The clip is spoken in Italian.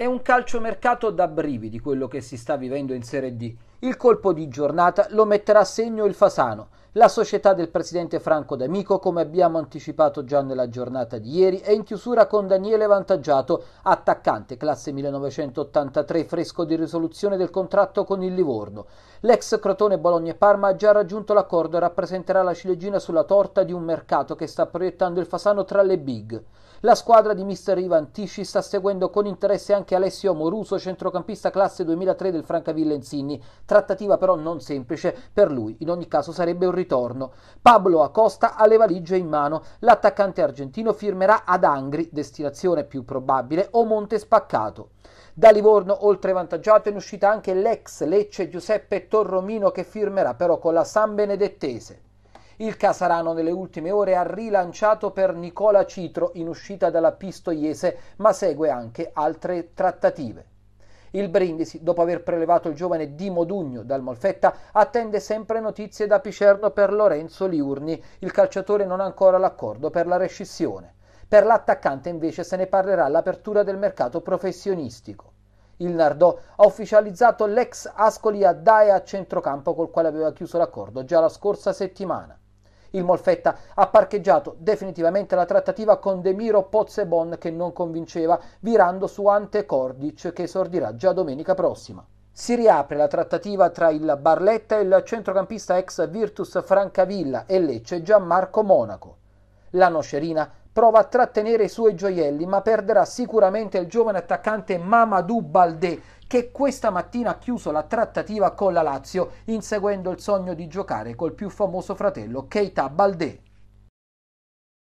È un calciomercato da brividi quello che si sta vivendo in Serie D. Il colpo di giornata lo metterà a segno il Fasano, la società del presidente Franco D'Amico, come abbiamo anticipato già nella giornata di ieri, è in chiusura con Daniele Vantaggiato, attaccante classe 1983, fresco di risoluzione del contratto con il Livorno. L'ex Crotone Bologna e Parma ha già raggiunto l'accordo e rappresenterà la ciliegina sulla torta di un mercato che sta proiettando il Fasano tra le big. La squadra di mister Ivan Tisci sta seguendo con interesse anche Alessio Moruso, centrocampista classe 2003 del Francavilla Insigni, trattativa però non semplice per lui, in ogni caso sarebbe un ritorno. Pablo Acosta ha le valigie in mano. L'attaccante argentino firmerà ad Angri, destinazione più probabile, o Monte Spaccato. Da Livorno, oltre vantaggiato, è in uscita anche l'ex Lecce Giuseppe Torromino che firmerà però con la San Benedettese. Il Casarano nelle ultime ore ha rilanciato per Nicola Citro in uscita dalla Pistoiese, ma segue anche altre trattative. Il Brindisi, dopo aver prelevato il giovane Di Modugno dal Molfetta, attende sempre notizie da Picerno per Lorenzo Liurni. Il calciatore non ha ancora l'accordo per la rescissione. Per l'attaccante invece se ne parlerà all'apertura del mercato professionistico. Il Nardò ha ufficializzato l'ex Ascoli a Dae a centrocampo col quale aveva chiuso l'accordo già la scorsa settimana. Il Molfetta ha parcheggiato definitivamente la trattativa con Demiro Pozzebon che non convinceva, virando su Ante Cordic che esordirà già domenica prossima. Si riapre la trattativa tra il Barletta e il centrocampista ex Virtus Francavilla e Lecce Gianmarco Monaco. La Noscerina prova a trattenere i suoi gioielli, ma perderà sicuramente il giovane attaccante Mamadou Baldé, che questa mattina ha chiuso la trattativa con la Lazio, inseguendo il sogno di giocare col più famoso fratello Keita Baldé.